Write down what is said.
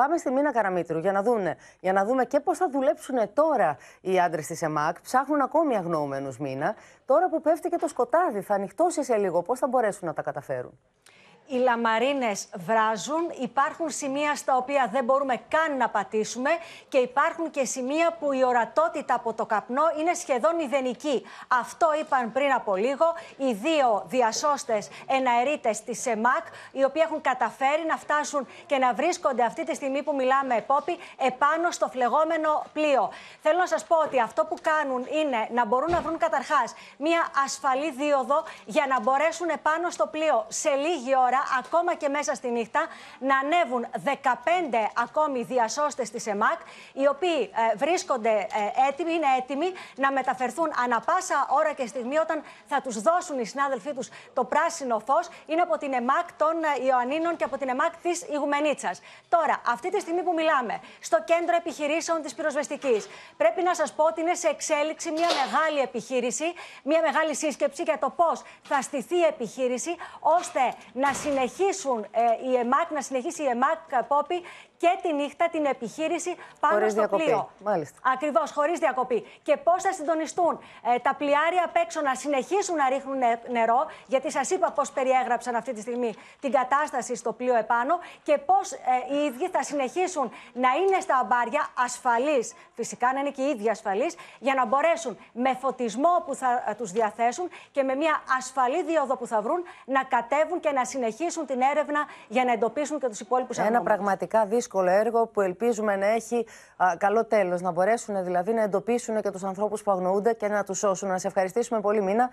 Πάμε στη Μίνα Καραμίτρου για να, δούνε, για να δούμε και πώς θα δουλέψουν τώρα οι άντρες της ΕΜΑΚ. Ψάχνουν ακόμη αγνοούμενου Μίνα. Τώρα που πέφτει και το σκοτάδι, θα ανοιχτώσει σε λίγο. Πώς θα μπορέσουν να τα καταφέρουν. Οι λαμαρίνες βράζουν, υπάρχουν σημεία στα οποία δεν μπορούμε καν να πατήσουμε και υπάρχουν και σημεία που η ορατότητα από το καπνό είναι σχεδόν ιδενική. Αυτό είπαν πριν από λίγο οι δύο διασώστες εναερίτες της ΕΜΑΚ, οι οποίοι έχουν καταφέρει να φτάσουν και να βρίσκονται αυτή τη στιγμή που μιλάμε επόπη επάνω στο φλεγόμενο πλοίο. Θέλω να σας πω ότι αυτό που κάνουν είναι να μπορούν να βρουν καταρχάς μια ασφαλή δίωδο για να μπορέσουν επάνω στο πλοίο σε λίγη ώρα ακόμα και μέσα στη νύχτα, να ανέβουν 15 ακόμη διασώστες της ΕΜΑΚ, οι οποίοι ε, βρίσκονται ε, έτοιμοι, είναι έτοιμοι να μεταφερθούν ανα πάσα ώρα και στιγμή όταν θα τους δώσουν οι συνάδελφοί τους το πράσινο φως. Είναι από την ΕΜΑΚ των ε, Ιωαννίνων και από την ΕΜΑΚ της Ιγουμενίτσας. Τώρα, αυτή τη στιγμή που μιλάμε, στο κέντρο επιχειρήσεων της πυροσβεστικής, πρέπει να σας πω ότι είναι σε εξέλιξη μια μεγάλη επιχείρηση, μια μεγάλη σύσκεψη για το πώς θα στηθεί η επιχείρηση ώστε να συνεχίσουν ε, η ΕΜΑΚ, να συνεχίσει η ΕΜΑΚ ε, Πόπη και τη νύχτα την επιχείρηση πάνω χωρίς στο διακοπή. πλοίο. Μάλιστα. Ακριβώς, χωρίς διακοπή. Και πώς θα συντονιστούν ε, τα πλοιάρια απ' έξω να συνεχίσουν να ρίχνουν νερό, γιατί σας είπα πώς περιέγραψαν αυτή τη στιγμή την κατάσταση στο πλοίο επάνω και πώς ε, οι ίδιοι θα συνεχίσουν να είναι στα αμπάρια ασφαλείς, φυσικά να είναι και οι ίδιοι ασφαλείς, για να μπορέσουν με φωτισμό που θα ε, τους διαθέσουν και με μια ασφαλή διόδο που θα βρουν να κατέβουν και να συνεχίσουν συνεχίσουν την έρευνα για να εντοπίσουν και τους υπόλοιπους ανθρώπου. Ένα πραγματικά δύσκολο έργο που ελπίζουμε να έχει καλό τέλος. Να μπορέσουν δηλαδή να εντοπίσουν και τους ανθρώπους που αγνοούνται και να τους σώσουν. Να σε ευχαριστήσουμε πολύ, Μίνα.